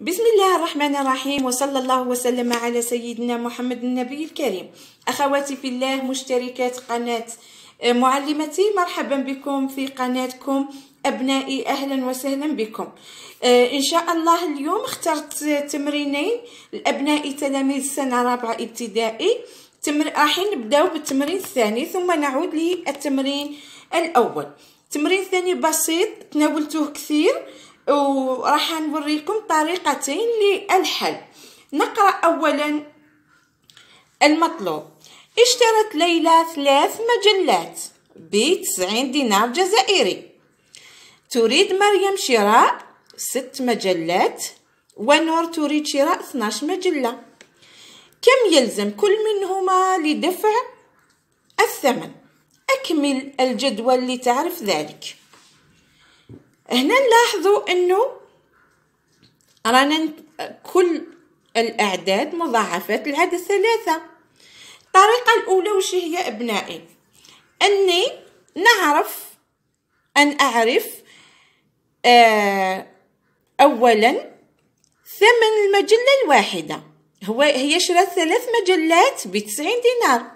بسم الله الرحمن الرحيم وصلى الله وسلم على سيدنا محمد النبي الكريم أخواتي في الله مشتركات قناة معلمتي مرحبا بكم في قناتكم أبنائي أهلا وسهلا بكم إن شاء الله اليوم اخترت تمرينين لأبنائي تلاميذ سنة رابعة ابتدائي راح نبداو بالتمرين الثاني ثم نعود للتمرين الأول التمرين الثاني بسيط تناولته كثير وراح نوريكم طريقتين للحل نقرأ أولا المطلوب اشترت ليلى ثلاث مجلات ب 90 دينار جزائري تريد مريم شراء ست مجلات ونور تريد شراء 12 مجلة كم يلزم كل منهما لدفع الثمن أكمل الجدول لتعرف ذلك هنا نلاحظوا انه رانا كل الاعداد مضاعفات العدد ثلاثة الطريقة الاولى وش هي ابنائي اني نعرف ان اعرف آه، اولا ثمن المجلة الواحدة هو هي شرات ثلاث مجلات بتسعين دينار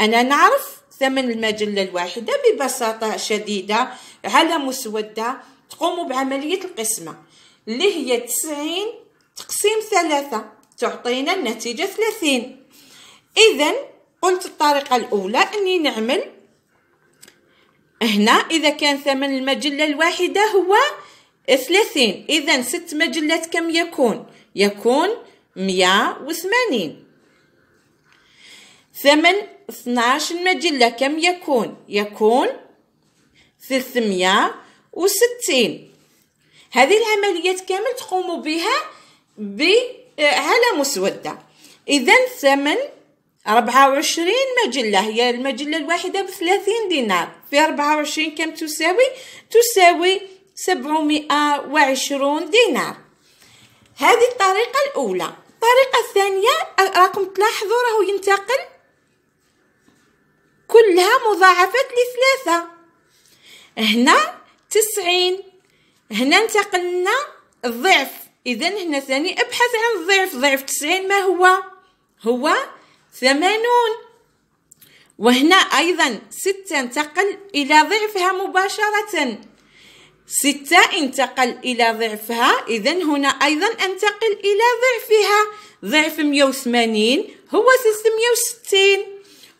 انا نعرف ثمن المجلة الواحدة ببساطة شديدة على مسودة تقوموا بعملية القسمة اللي هي تسعين تقسيم ثلاثة تعطينا النتيجة ثلاثين إذا قلت الطريقة الأولى أني نعمل هنا إذا كان ثمن المجلة الواحدة هو ثلاثين إذا ست مجلات كم يكون؟ يكون مية وثمانين ثمن اثناش مجلة كم يكون؟ يكون ثلاثمية وستين هذه العمليات كامل تقوم بها على آه، مسودة إذا ثمن ربعة وعشرين مجلة هي المجلة الواحدة بثلاثين دينار في ربعة وعشرين كم تساوي تساوي سبعمائة وعشرون دينار هذه الطريقة الأولى الطريقة الثانية رقم تلاحظوا راه ينتقل كلها مضاعفات لثلاثة هنا تسعين هنا انتقلنا الضعف إذا هنا ثاني أبحث عن الضعف ضعف تسعين ما هو هو ثمانون وهنا أيضا ستة انتقل إلى ضعفها مباشرة ستة انتقل إلى ضعفها إذا هنا أيضا أنتقل إلى ضعفها ضعف مية وثمانين هو وستين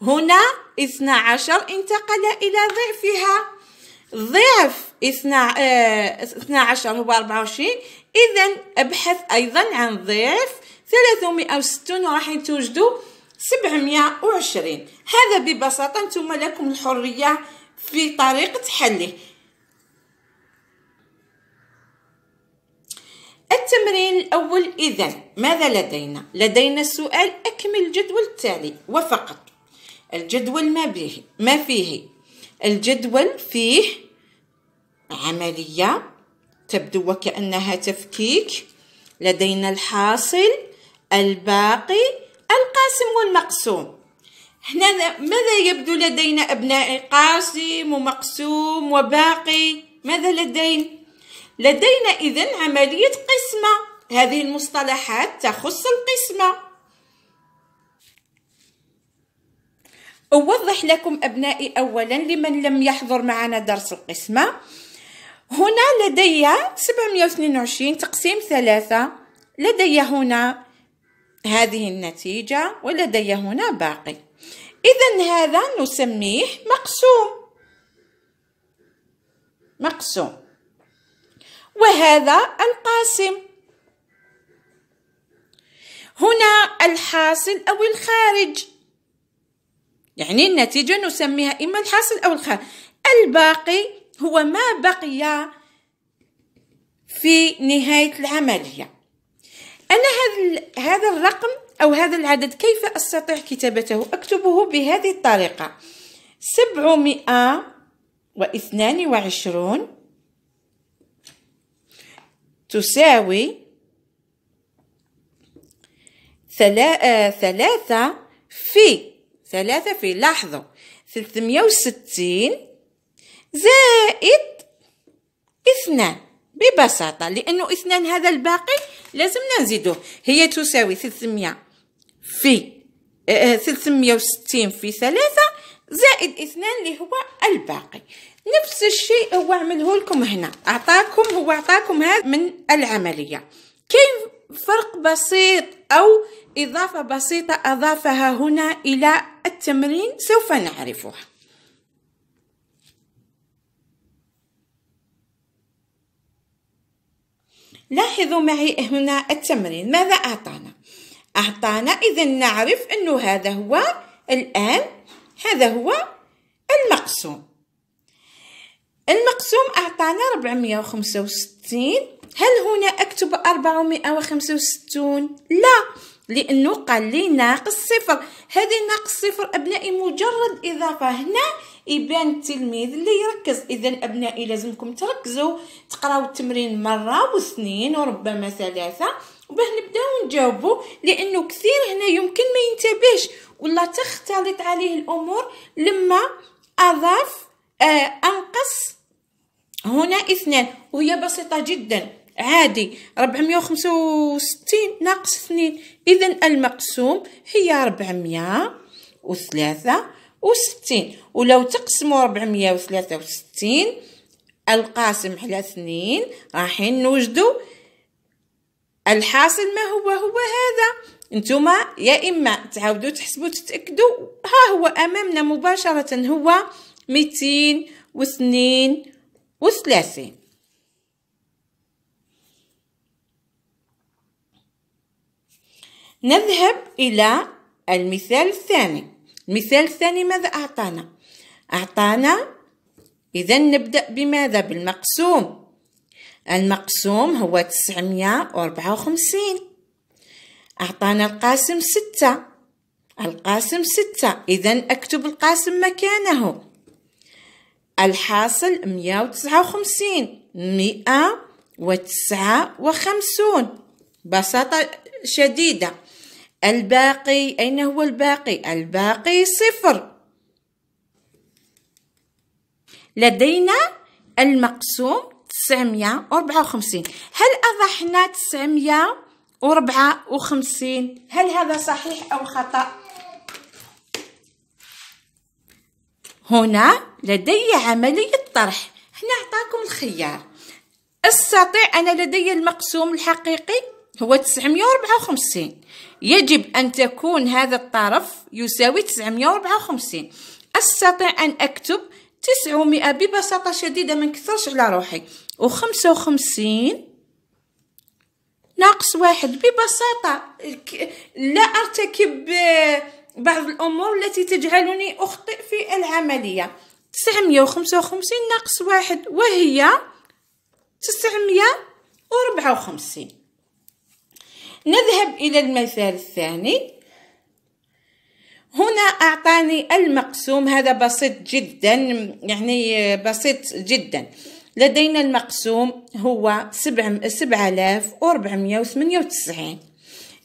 هنا عشر انتقل إلى ضعفها ضعف 12 آه، هو 24 إذا أبحث أيضا عن ضعف 360 راح يتوجدوا 720 هذا ببساطة أنتم لكم الحرية في طريقة حله التمرين الأول إذا ماذا لدينا؟ لدينا السؤال أكمل الجدول التالي وفقط الجدول ما به ما فيه الجدول فيه عملية تبدو وكأنها تفكيك لدينا الحاصل الباقي القاسم والمقسوم هنا ماذا يبدو لدينا أبنائي قاسم ومقسوم وباقي ماذا لدينا؟ لدينا إذن عملية قسمة هذه المصطلحات تخص القسمة أوضح لكم أبنائي أولا لمن لم يحضر معنا درس القسمة هنا لدي 722 تقسيم ثلاثة لدي هنا هذه النتيجة ولدي هنا باقي إذا هذا نسميه مقسوم مقسوم وهذا القاسم هنا الحاصل أو الخارج يعني النتيجة نسميها إما الحاصل أو الخارج الباقي هو ما بقي في نهاية العملية أنا هذا الرقم أو هذا العدد كيف أستطيع كتابته أكتبه بهذه الطريقة سبعمائة واثنان وعشرون تساوي آه، ثلاثة في ثلاثة في لاحظوا ثلاثمية وستين زائد اثنان ببساطة لأنه اثنان هذا الباقي لازمنا نزيدوه هي تساوي 300 في 360 آه، في ثلاثة زائد اثنان اللي هو الباقي نفس الشيء هو عمله لكم هنا أعطاكم هو أعطاكم هذا من العملية كاين فرق بسيط أو إضافة بسيطة أضافها هنا إلى التمرين سوف نعرفها لاحظوا معي هنا التمرين ماذا أعطانا؟ أعطانا إذا نعرف أنه هذا هو الآن هذا هو المقسوم المقسوم أعطانا 465 هل هنا أكتب 465؟ لا لانه قال لي ناقص صفر هذه ناقص صفر ابنائي مجرد اضافه هنا يبان التلميذ اللي يركز اذا ابنائي لازمكم تركزوا تقراو التمرين مره واثنين وربما ثلاثه وباه نبداو نجاوبو لانه كثير هنا يمكن ما ينتبهش ولا تختلط عليه الامور لما اضاف آه انقص هنا اثنان وهي بسيطه جدا عادي 465 ناقص 2 إذا المقسوم هي 463 ولو تقسموا 463 القاسم على 2 راح نوجدوا الحاصل ما هو هو هذا انتما يا اما تعاودوا تحسبوا تتاكدوا ها هو امامنا مباشره هو 232 وثلاثين نذهب إلى المثال الثاني المثال الثاني ماذا أعطانا أعطانا إذا نبدأ بماذا بالمقسوم المقسوم هو تسعمية وخمسين أعطانا القاسم ستة القاسم ستة إذا أكتب القاسم مكانه الحاصل مية مئة وتسعة وخمسون بساطة شديدة الباقي أين هو الباقي؟ الباقي صفر لدينا المقسوم 954 هل أضحنا 954 هل هذا صحيح أو خطأ؟ هنا لدي عملية طرح هنا أعطاكم الخيار أستطيع أنا لدي المقسوم الحقيقي هو 954 يجب أن تكون هذا الطرف يساوي 954 أستطيع أن أكتب 900 ببساطة شديدة ما نكثرش على روحي و55 ناقص واحد ببساطة لا أرتكب بعض الأمور التي تجعلني أخطئ في العملية 955 ناقص واحد وهي 954 نذهب إلى المثال الثاني هنا أعطاني المقسوم هذا بسيط جدا يعني بسيط جدا لدينا المقسوم هو سبعة آلاف وربعمية وثمانية وتسعين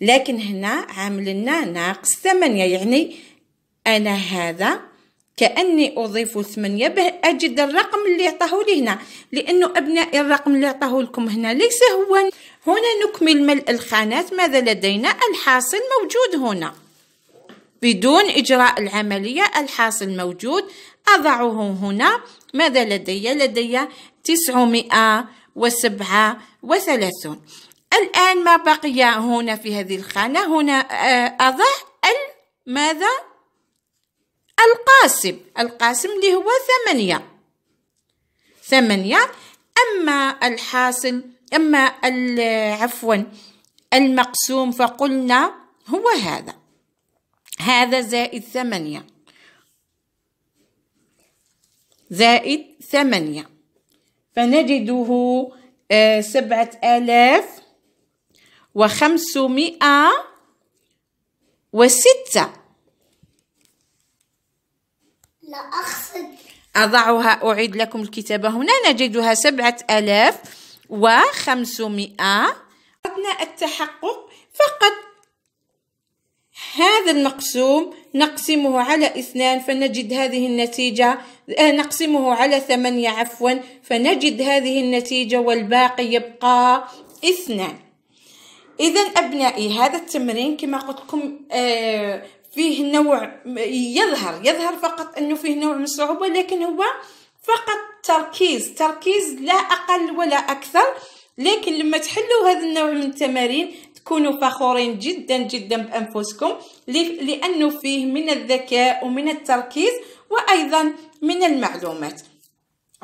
لكن هنا عامل لنا ناقص ثمانية يعني أنا هذا كأني أضيف ثمانية به أجد الرقم اللي عطاه لي هنا لأنه أبنائي الرقم اللي عطاه لكم هنا ليس هو هنا نكمل ملء الخانات ماذا لدينا الحاصل موجود هنا بدون إجراء العملية الحاصل موجود أضعه هنا ماذا لدي لدي تسعمائة وسبعة وثلاثون الآن ما بقي هنا في هذه الخانة هنا آه، أضع ماذا القاسم القاسم اللي هو ثمانية ثمانية أما الحاصل أما عفوا المقسوم فقلنا هو هذا هذا زائد ثمانية زائد ثمانية فنجده آه، سبعة آلاف وخمسمائة وستة أقصد أضعها أعيد لكم الكتابة هنا نجدها سبعة ألاف وخمسمائة أردنا التحقق فقط هذا المقسوم نقسمه على اثنان فنجد هذه النتيجة آه، نقسمه على ثمانية عفوا فنجد هذه النتيجة والباقي يبقى اثنان إذا أبنائي هذا التمرين كما قلت لكم آه فيه نوع يظهر يظهر فقط انه فيه نوع من الصعوبه لكن هو فقط تركيز تركيز لا اقل ولا اكثر لكن لما تحلوا هذا النوع من التمارين تكونوا فخورين جدا جدا بانفسكم لانه فيه من الذكاء ومن التركيز وايضا من المعلومات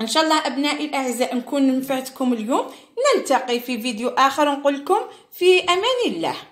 ان شاء الله ابنائي الاعزاء نكون نفعتكم اليوم نلتقي في فيديو اخر نقول لكم في امان الله